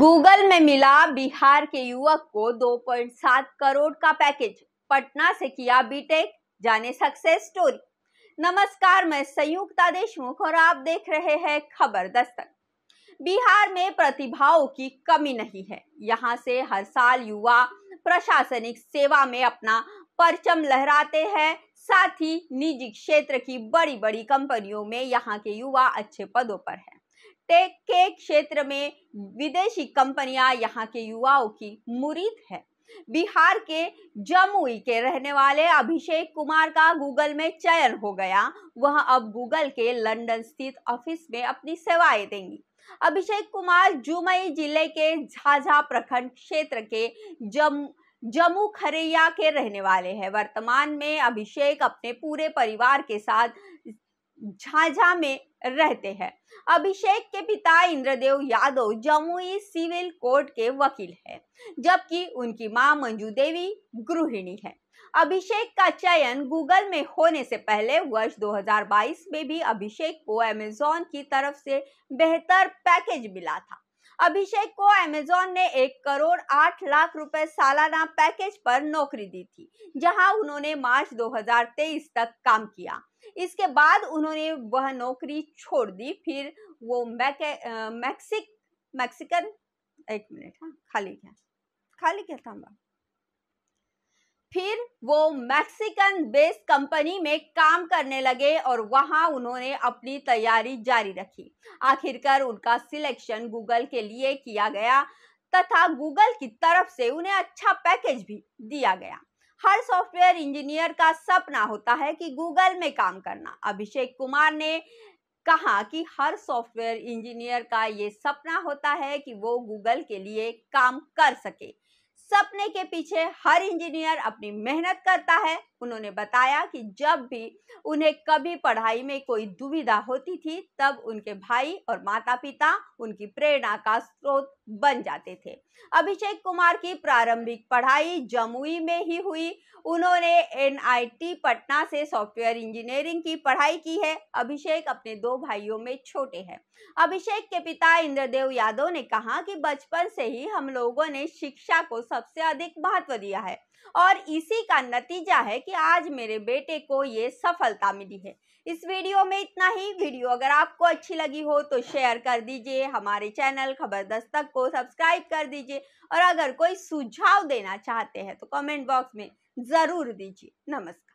Google में मिला बिहार के युवक को 2.7 करोड़ का पैकेज पटना से किया बीटेक जाने सक्सेस स्टोरी नमस्कार मैं संयुक्ता देशमुख और आप देख रहे हैं खबर दस्तक बिहार में प्रतिभाओं की कमी नहीं है यहाँ से हर साल युवा प्रशासनिक सेवा में अपना परचम लहराते हैं साथ ही निजी क्षेत्र की बड़ी बड़ी कंपनियों में यहाँ के युवा अच्छे पदों पर हैं टेक के क्षेत्र में विदेशी कंपनियां यहां के युवाओं की मुरीद है बिहार के जमुई के रहने वाले अभिषेक कुमार का गूगल में चयन हो गया वह अब गूगल के लंदन स्थित ऑफिस में अपनी सेवाएं देंगी अभिषेक कुमार जुमई जिले के झाझा प्रखंड क्षेत्र के जम जम्मू खरैया के रहने वाले हैं वर्तमान में अभिषेक अपने पूरे परिवार के साथ झाझा में रहते हैं अभिषेक के पिता इंद्रदेव यादव जमुई सिविल कोर्ट के वकील हैं, जबकि उनकी मां मंजू देवी गृहिणी है अभिषेक का चयन गूगल में होने से पहले वर्ष 2022 में भी अभिषेक को अमेजोन की तरफ से बेहतर पैकेज मिला था अभिषेक को अमेजोन ने एक करोड़ आठ लाख रुपए सालाना पैकेज पर नौकरी दी थी जहां उन्होंने मार्च 2023 तक काम किया इसके बाद उन्होंने वह नौकरी छोड़ दी फिर वो मैके मैक्सिक मैक्सिकन एक मिनट हाँ खाली क्या खाली क्या था फिर वो मैक्सिकन बेस्ड कंपनी में काम करने लगे और वहां उन्होंने अपनी तैयारी जारी रखी आखिरकार उनका सिलेक्शन गूगल के लिए किया गया तथा गूगल की तरफ से उन्हें अच्छा पैकेज भी दिया गया हर सॉफ्टवेयर इंजीनियर का सपना होता है कि गूगल में काम करना अभिषेक कुमार ने कहा कि हर सॉफ्टवेयर इंजीनियर का ये सपना होता है कि वो गूगल के लिए काम कर सके सपने के पीछे हर इंजीनियर अपनी मेहनत करता है उन्होंने बताया कि जब भी उन्हें कभी पढ़ाई में कोई दुविधा होती थी तब उनके भाई और माता पिता उनकी प्रेरणा का स्रोत बन जाते थे अभिषेक कुमार की प्रारंभिक पढ़ाई जमुई में ही हुई उन्होंने एनआईटी पटना से सॉफ्टवेयर इंजीनियरिंग की पढ़ाई की है अभिषेक अपने दो भाइयों में छोटे हैं अभिषेक के पिता इंद्रदेव यादव ने कहा कि बचपन से ही हम लोगों ने शिक्षा को सबसे अधिक महत्व दिया है और इसी का नतीजा है कि आज मेरे बेटे को ये सफलता मिली है इस वीडियो में इतना ही वीडियो अगर आपको अच्छी लगी हो तो शेयर कर दीजिए हमारे चैनल खबर दस्तक को सब्सक्राइब कर दीजिए और अगर कोई सुझाव देना चाहते हैं तो कमेंट बॉक्स में ज़रूर दीजिए नमस्कार